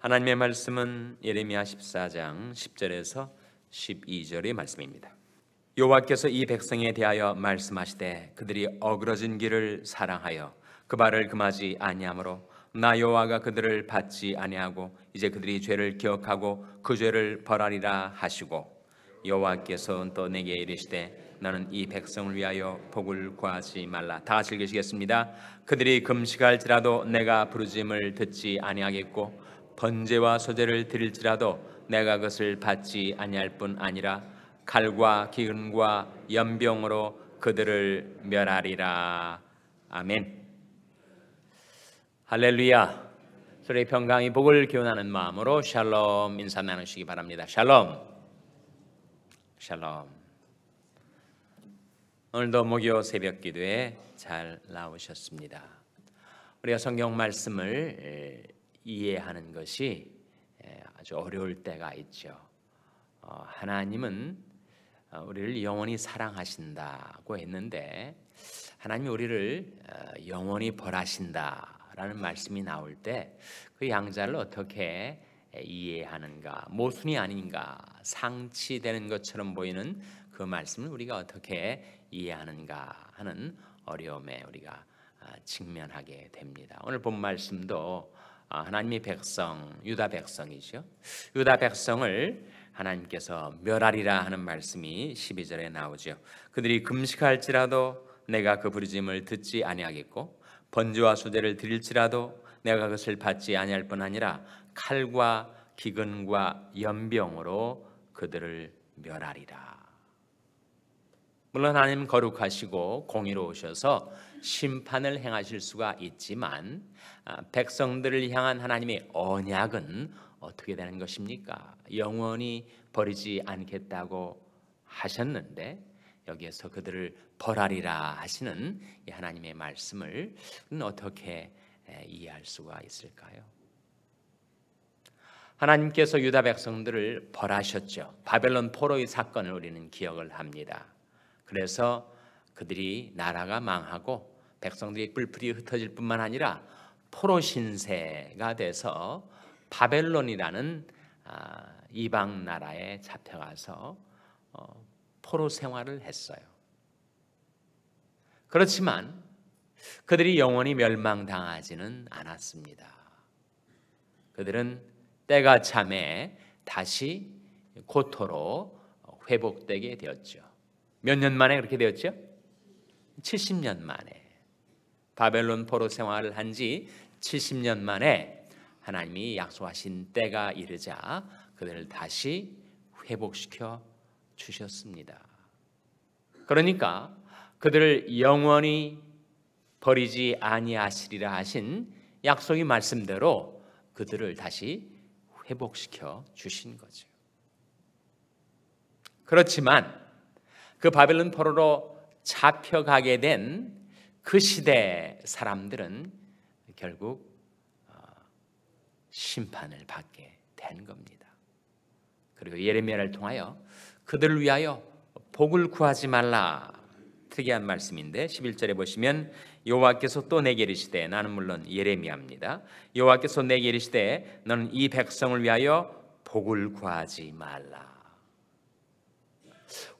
하나님의 말씀은 예레미야 14장 10절에서 12절의 말씀입니다. 여호와께서 이 백성에 대하여 말씀하시되 그들이 어그러진 길을 사랑하여 그 발을 금하지 아니하므로 나 여호와가 그들을 받지 아니하고 이제 그들이 죄를 기억하고 그 죄를 벌하리라 하시고 여호와께서 또 내게 이르시되 나는 이 백성을 위하여 복을 구하지 말라 다 즐기시겠습니다 그들이 금식할지라도 내가 부르짐을 듣지 아니하겠고 번제와 소제를 드릴지라도 내가 그것을 받지 아니할 뿐 아니라 칼과 기근과 연병으로 그들을 멸하리라. 아멘. 할렐루야. 소리의 평강이 복을 기원하는 마음으로 샬롬 인사 나누시기 바랍니다. 샬롬. 샬롬. 오늘도 목요 새벽 기도에 잘 나오셨습니다. 우리가 성경 말씀을 이해하는 것이 예, 아주 어려울 때가 있죠. 어, 하나님은 어, 우리를 영원히 사랑하신다고 했는데 하나님이 우리를 어, 영원히 벌하신다라는 말씀이 나올 때 그 양자를 어떻게 예, 이해하는가 모순이 아닌가 상치되는 것처럼 보이는 그 말씀을 우리가 어떻게 이해하는가 하는 어려움에 우리가 아, 직면하게 됩니다. 오늘 본 말씀도 아, 하나님의 백성 유다 백성이죠. 유다 백성을 하나님께서 멸하리라 하는 말씀이 12절에 나오죠. 그들이 금식할지라도 내가 그 부르짐을 듣지 아니하겠고 번제와 수제를 드릴지라도 내가 그것을 받지 아니할 뿐 아니라 칼과 기근과 연병으로 그들을 멸하리라. 물론 하나님 거룩하시고 공의로우셔서 심판을 행하실 수가 있지만 아, 백성들을 향한 하나님의 언약은 어떻게 되는 것입니까? 영원히 버리지 않겠다고 하셨는데 여기에서 그들을 벌하리라 하시는 하나님의 말씀을 어떻게 이해할 수가 있을까요? 하나님께서 유다 백성들을 벌하셨죠. 바벨론 포로의 사건을 우리는 기억을 합니다. 그래서 그들이 나라가 망하고 백성들이 뿔뿔이 흩어질 뿐만 아니라 포로 신세가 돼서 바벨론이라는 아, 이방 나라에 잡혀가서 어, 포로 생활을 했어요. 그렇지만 그들이 영원히 멸망당하지는 않았습니다. 그들은 때가 참에 다시 고토로 회복되게 되었죠. 몇년 만에 그렇게 되었죠? 70년 만에 바벨론 포로 생활을 한 지 70년 만에 하나님이 약속하신 때가 이르자 그들을 다시 회복시켜 주셨습니다. 그러니까 그들을 영원히 버리지 아니하시리라 하신 약속의 말씀대로 그들을 다시 회복시켜 주신 거죠. 그렇지만 그 바벨론 포로로 잡혀가게 된 그 시대 사람들은 결국 어, 심판을 받게 된 겁니다. 그리고 예레미야를 통하여 그들을 위하여 복을 구하지 말라 특이한 말씀인데 11절에 보시면 여호와께서 또 내게 이르시되 나는 물론 예레미야입니다. 여호와께서 내게 이르시되 너는 이 백성을 위하여 복을 구하지 말라.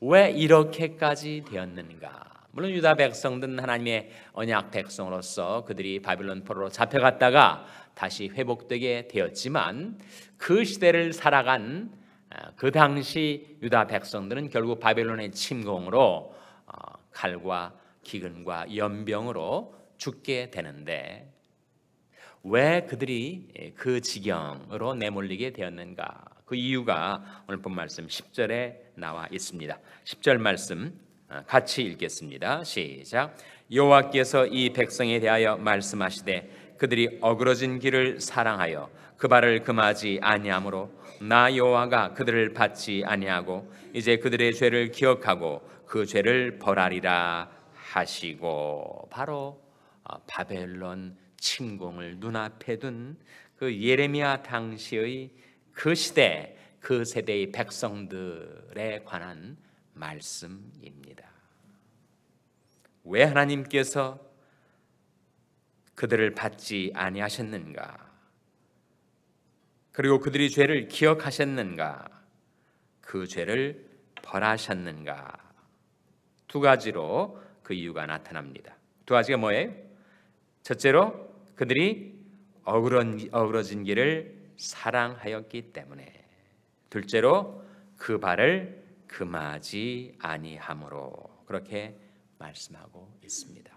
왜 이렇게까지 되었는가? 물론 유다 백성들은 하나님의 언약 백성으로서 그들이 바빌론 포로로 잡혀갔다가 다시 회복되게 되었지만 그 시대를 살아간 아, 그 당시 유다 백성들은 결국 바빌론의 침공으로 어, 칼과 기근과 연병으로 죽게 되는데 왜 그들이 예, 그 지경으로 내몰리게 되었는가? 그 이유가 오늘 본 말씀 10절에 나와 있습니다. 10절 말씀 아, 같이 읽겠습니다. 시작. 여호와께서 이 백성에 대하여 말씀하시되 그들이 어그러진 길을 사랑하여 그 발을 금하지 아니하므로 나 여호와가 그들을 받지 아니하고 이제 그들의 죄를 기억하고 그 죄를 벌하리라 하시고 바로 아, 바벨론 침공을 눈앞에 둔 그 예레미야 당시의 그 시대 그 세대의 백성들에 관한 말씀입니다. 왜 하나님께서 그들을 받지 아니하셨는가? 그리고 그들이 죄를 기억하셨는가? 그 죄를 벌하셨는가? 두 가지로 그 이유가 나타납니다. 두 가지가 뭐예요? 첫째로 그들이 어그러, 진 길을 사랑하였기 때문에 둘째로 그 발을 금하지 아니함으로 그렇게 말씀하고 있습니다.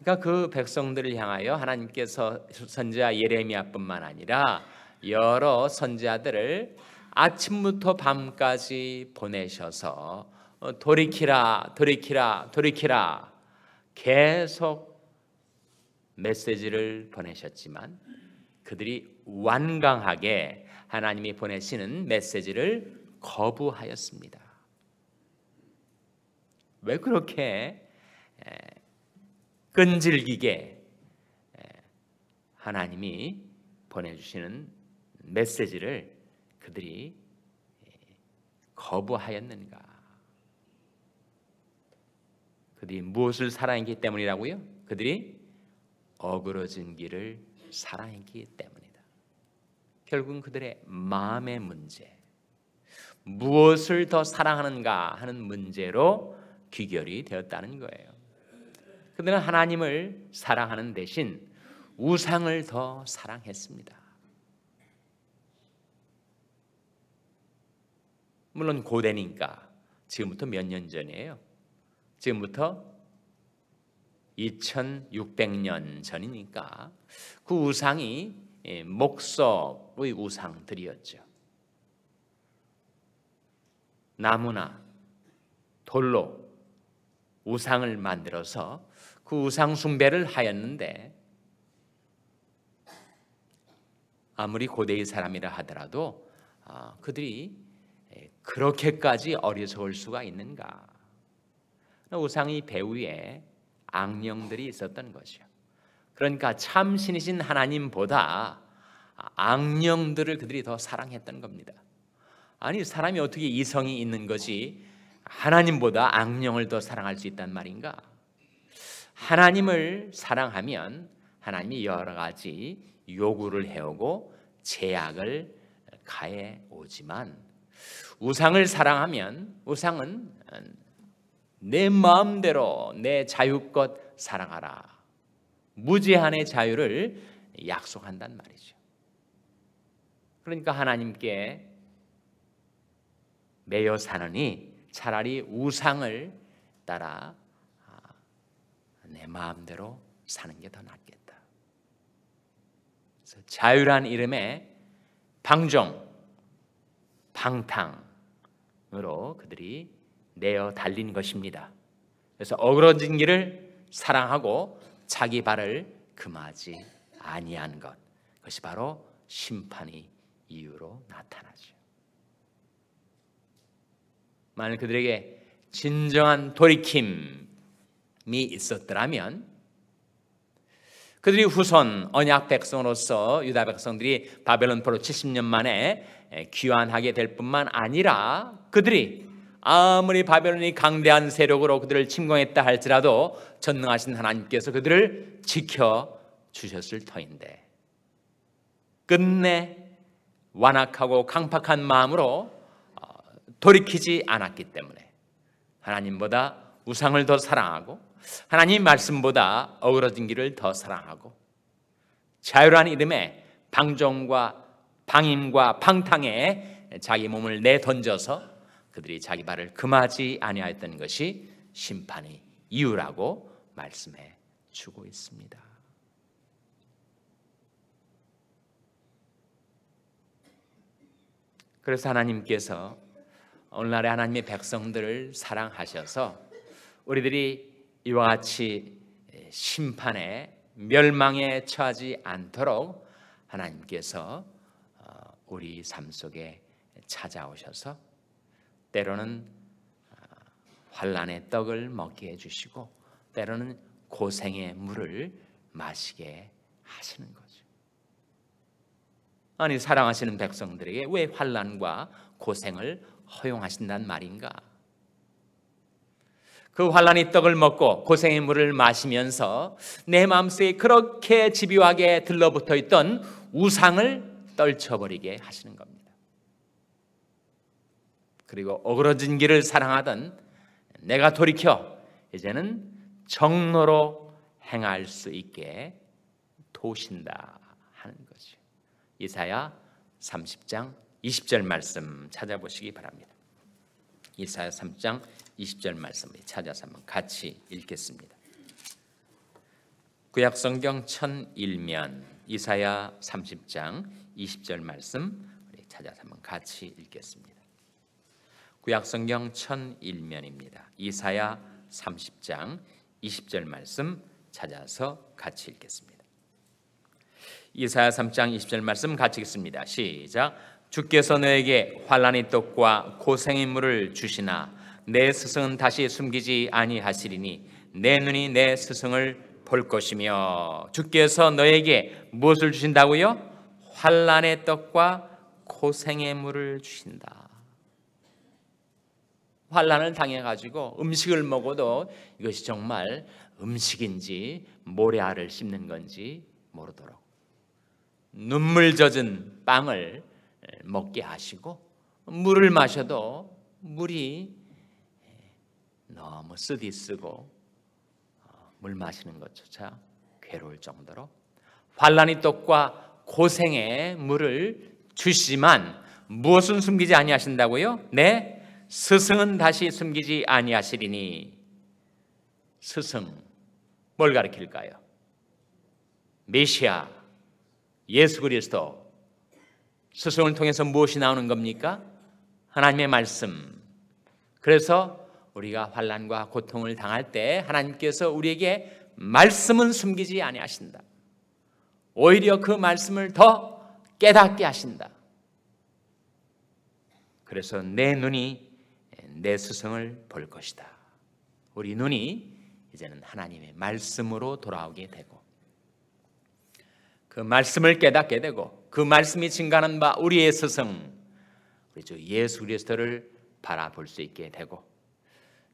그러니까 그 백성들을 향하여 하나님께서 선지자 예레미야뿐만 아니라 여러 선지자들을 아침부터 밤까지 보내셔서 어, 돌이키라, 돌이키라, 돌이키라 계속 메시지를 보내셨지만 그들이 완강하게 하나님이 보내시는 메시지를 거부하였습니다. 왜 그렇게 끈질기게 하나님이 보내주시는 메시지를 그들이 거부하였는가? 그들이 무엇을 사랑했기 때문이라고요? 그들이 어그러진 길을 사랑했기 때문이다. 결국은 그들의 마음의 문제, 무엇을 더 사랑하는가 하는 문제로 귀결이 되었다는 거예요. 그들은 하나님을 사랑하는 대신 우상을 더 사랑했습니다. 물론 고대니까 지금부터 몇 년 전이에요. 지금부터 2600년 전이니까 그 우상이 예, 목석의 우상들이었죠. 나무나 돌로 우상을 만들어서 그 우상 숭배를 하였는데 아무리 고대의 사람이라 하더라도 아, 그들이 예, 그렇게까지 어리석을 수가 있는가? 우상이 배후에 악령들이 있었던 거죠. 그러니까 참신이신 하나님보다 악령들을 그들이 더 사랑했던 겁니다. 아니 사람이 어떻게 이성이 있는 거지 하나님보다 악령을 더 사랑할 수 있단 말인가? 하나님을 사랑하면 하나님이 여러 가지 요구를 해오고 제약을 가해 오지만 우상을 사랑하면 우상은 내 마음대로 내 자유껏 사랑하라 무제한의 자유를 약속한단 말이죠. 그러니까 하나님께 매여 사느니 차라리 우상을 따라 아, 내 마음대로 사는 게 더 낫겠다. 그래서 자유란 이름의 방정 방탕으로 그들이 내어 달린 것입니다. 그래서 어그러진 길을 사랑하고 자기 발을 금하지 아니한 것. 그것이 바로 심판의 이유로 나타나죠. 만일 그들에게 진정한 돌이킴이 있었더라면 그들이 후손 언약 백성으로서 유다 백성들이 바벨론포로 70년 만에 귀환하게 될 뿐만 아니라 그들이 아무리 바벨론이 강대한 세력으로 그들을 침공했다 할지라도 전능하신 하나님께서 그들을 지켜 주셨을 터인데 끝내 완악하고 강팍한 마음으로 어, 돌이키지 않았기 때문에 하나님보다 우상을 더 사랑하고 하나님 말씀보다 어우러진 길을 더 사랑하고 자유란 이름의 방종과 방임과 방탕에 자기 몸을 내던져서 그들이 자기 발을 금하지 아니하였던 것이 심판의 이유라고 말씀해 주고 있습니다. 그래서 하나님께서 오늘날의 하나님의 백성들을 사랑하셔서 우리들이 이와 같이 심판에 멸망에 처하지 않도록 하나님께서 어, 우리 삶 속에 찾아오셔서 때로는 아, 환란의 떡을 먹게 해주시고 때로는 고생의 물을 마시게 하시는 거죠. 아니 사랑하시는 백성들에게 왜 환란과 고생을 허용하신단 말인가? 그 환란의 떡을 먹고 고생의 물을 마시면서 내 마음속에 그렇게 집요하게 들러붙어 있던 우상을 떨쳐버리게 하시는 겁니다. 그리고 어그러진 길을 사랑하던 내가 돌이켜 이제는 정로로 행할 수 있게 도신다 하는 거죠. 이사야 30장 20절 말씀 찾아보시기 바랍니다. 이사야 3장 20절 말씀 찾아서 한번 같이 읽겠습니다. 구약성경 1001면 이사야 30장 20절 말씀 찾아서 한번 같이 읽겠습니다. 구약성경 1001면입니다. 이사야 30장 20절 말씀 찾아서 같이 읽겠습니다. 이사야 3장 20절 말씀 같이 읽습니다. 시작. 주께서 너에게 환란의 떡과 고생의 물을 주시나 내 스승은 다시 숨기지 아니하시리니 내 눈이 내 스승을 볼 것이며 주께서 너에게 무엇을 주신다고요? 환란의 떡과 고생의 물을 주신다. 환란을 당해 가지고 음식을 먹어도 이것이 정말 음식인지 모래알을 씹는 건지 모르도록 눈물 젖은 빵을 먹게 하시고 물을 마셔도 물이 너무 쓰디 쓰고 어, 물 마시는 것조차 괴로울 정도로 환란이 떡과 고생의 물을 주시지만 무엇은 숨기지 아니하신다고요? 네 스승은 다시 숨기지 아니하시리니 스승 뭘가르킬까요 메시아 예수 그리스도 스승을 통해서 무엇이 나오는 겁니까? 하나님의 말씀. 그래서 우리가 환란과 고통을 당할 때 하나님께서 우리에게 말씀은 숨기지 아니하신다. 오히려 그 말씀을 더 깨닫게 하신다. 그래서 내 눈이 내 스승을 볼 것이다. 우리 눈이 이제는 하나님의 말씀으로 돌아오게 되고 그 말씀을 깨닫게 되고 그 말씀이 증가하는 바 우리의 스승 우리 주 예수 그리스도를 바라볼 수 있게 되고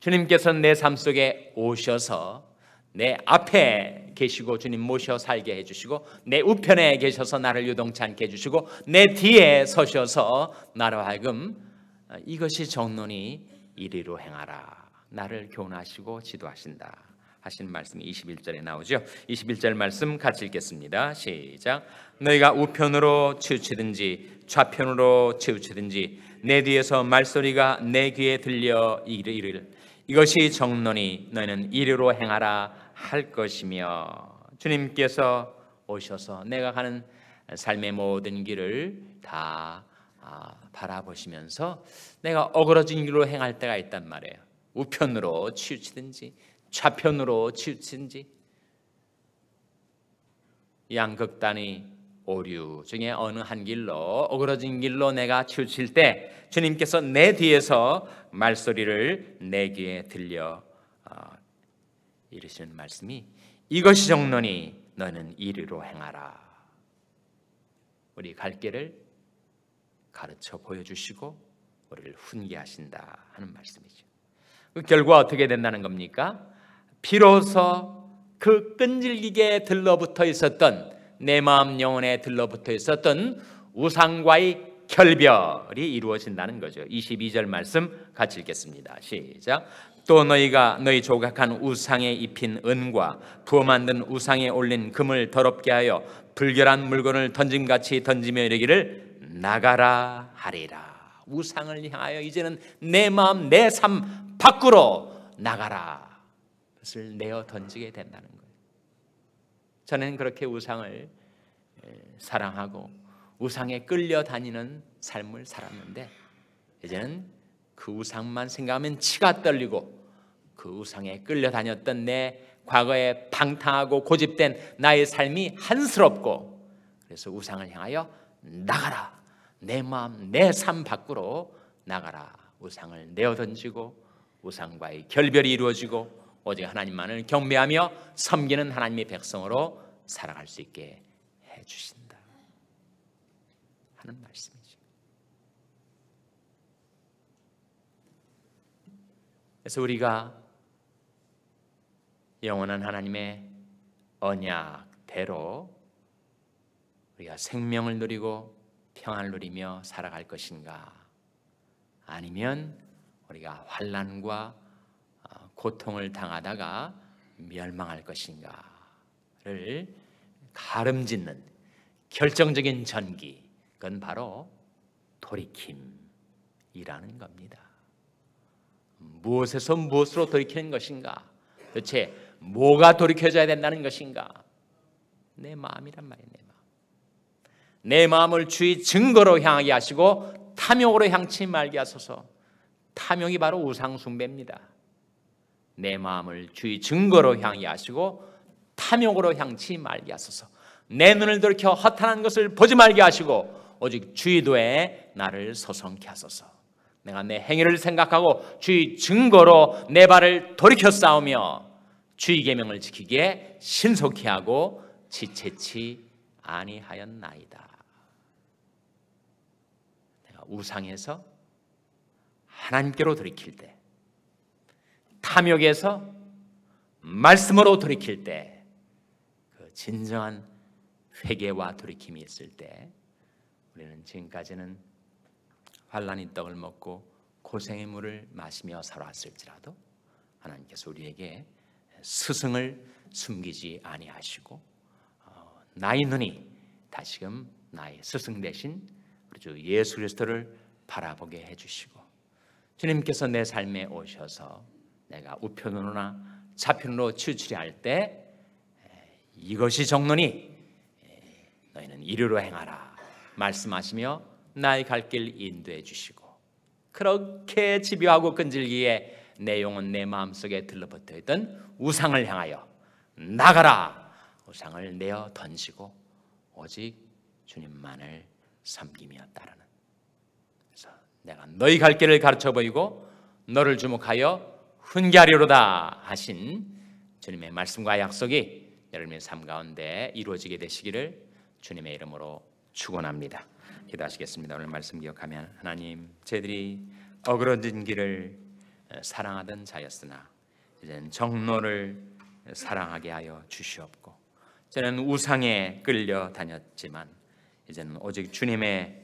주님께서 내 삶 속에 오셔서 내 앞에 계시고 주님 모셔 살게 해주시고 내 우편에 계셔서 나를 유동치 않게 해주시고 내 뒤에 서셔서 나로 하여금 아, 이것이 정론이 이리로 행하라. 나를 교훈하시고 지도하신다. 하신 말씀이 21절에 나오죠. 21절 말씀 같이 읽겠습니다. 시작. 너희가 우편으로 치우치든지 좌편으로 치우치든지 내 뒤에서 말소리가 내 귀에 들려 이르 이것이 정론이 너희는 이리로 행하라 할 것이며 주님께서 오셔서 내가 가는 삶의 모든 길을 다 아, 바라보시면서 내가 어그러진 길로 행할 때가 있단 말이에요. 우편으로 치우치든지 좌편으로 치우치든지 양극단이 오류 중에 어느 한 길로 어그러진 길로 내가 치우칠 때 주님께서 내 뒤에서 말소리를 내게 들려 어, 이르시는 말씀이 이것이 정론이 너는 이리로 행하라 우리 갈 길을 가르쳐 보여주시고 우리를 훈계하신다 하는 말씀이죠. 그 결과 어떻게 된다는 겁니까? 비로소 그 끈질기게 들러붙어 있었던 내 마음 영혼에 들러붙어 있었던 우상과의 결별이 이루어진다는 거죠. 22절 말씀 같이 읽겠습니다. 시작. 또 너희가 너희 조각한 우상에 입힌 은과 부어 만든 우상에 올린 금을 더럽게 하여 불결한 물건을 던짐같이 던지며 이르기를 나가라 하리라. 우상을 향하여 이제는 내 마음, 내 삶 밖으로 나가라. 것을 내어 던지게 된다는 거예요. 저는 그렇게 우상을 사랑하고 우상에 끌려다니는 삶을 살았는데 이제는 그 우상만 생각하면 치가 떨리고 그 우상에 끌려다녔던 내 과거에 방탕하고 고집된 나의 삶이 한스럽고 그래서 우상을 향하여 나가라 내 마음, 내 삶 밖으로 나가라. 우상을 내어던지고 우상과의 결별이 이루어지고 오직 하나님만을 경배하며 섬기는 하나님의 백성으로 살아갈 수 있게 해주신다 하는 말씀이죠. 그래서 우리가 영원한 하나님의 언약대로 우리가 생명을 누리고 평안을 누리며 살아갈 것인가? 아니면 우리가 환란과 어, 고통을 당하다가 멸망할 것인가를 가름짓는 결정적인 전기 그건 바로 돌이킴이라는 겁니다. 무엇에서 무엇으로 돌이키는 것인가? 도대체 뭐가 돌이켜져야 된다는 것인가? 내 마음이란 말이네. 내 마음을 주의 증거로 향하게 하시고 탐욕으로 향치 말게 하소서. 탐욕이 바로 우상 숭배입니다. 내 마음을 주의 증거로 향하게 하시고 탐욕으로 향치 말게 하소서. 내 눈을 돌이켜 허탄한 것을 보지 말게 하시고 오직 주의도에 나를 소성케 하소서. 내가 내 행위를 생각하고 주의 증거로 내 발을 돌이켜 싸우며 주의 계명을 지키기에 신속히 하고 지체치 아니하였나이다. 우상에서 하나님께로 돌이킬 때, 탐욕에서 말씀으로 돌이킬 때, 그 진정한 회개와 돌이킴이 있을 때, 우리는 지금까지는 환란이 떡을 먹고 고생의 물을 마시며 살아왔을지라도 하나님께서 우리에게 스승을 숨기지 아니하시고 어, 나의 눈이 다시금 나의 스승 대신 우리 그렇죠. 주 예수 그리스도를 바라보게 해주시고 주님께서 내 삶에 오셔서 내가 우편으로나 좌편으로 치우치려 때 이것이 정론이 너희는 이리로 행하라 말씀하시며 나의 갈 길 인도해 주시고 그렇게 집요하고 끈질기에 내 영혼 내 마음속에 들러붙어 있던 우상을 향하여 나가라 우상을 내어 던지고 오직 주님만을 섬김이야 따르는. 그래서 내가 너희 갈 길을 가르쳐 보이고 너를 주목하여 훈계하리로다 하신 주님의 말씀과 약속이 여러분의 삶 가운데 이루어지게 되시기를 주님의 이름으로 축원합니다. 기도하시겠습니다. 오늘 말씀 기억하면 하나님 저들이 어그러진 길을 사랑하던 자였으나 이제는 정로를 사랑하게 하여 주시옵고 저는 우상에 끌려 다녔지만 이제는 오직 주님의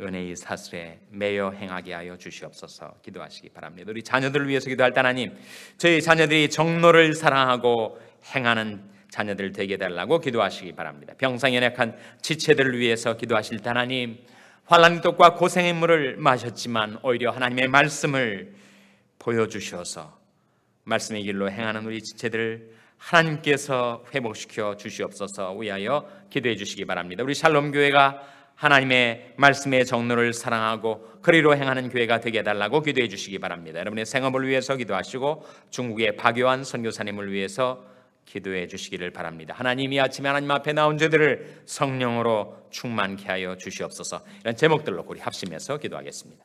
은혜의 사슬에 매여 행하게 하여 주시옵소서 기도하시기 바랍니다. 우리 자녀들을 위해서 기도할 때 하나님, 저희 자녀들이 정로를 사랑하고 행하는 자녀들 되게 달라고 기도하시기 바랍니다. 병상 연약한 지체들을 위해서 기도하실 때 하나님, 환란의 떡과 고생의 물을 마셨지만 오히려 하나님의 말씀을 보여주셔서 말씀의 길로 행하는 우리 지체들 하나님께서 회복시켜 주시옵소서 위하여 기도해 주시기 바랍니다. 우리 샬롬 교회가 하나님의 말씀의 정로를 사랑하고 그리로 행하는 교회가 되게 해달라고 기도해 주시기 바랍니다. 여러분의 생업을 위해서 기도하시고 중국의 박요한 선교사님을 위해서 기도해 주시기를 바랍니다. 하나님이 아침에 하나님 앞에 나온 죄들을 성령으로 충만케 하여 주시옵소서. 이런 제목들로 우리 합심해서 기도하겠습니다.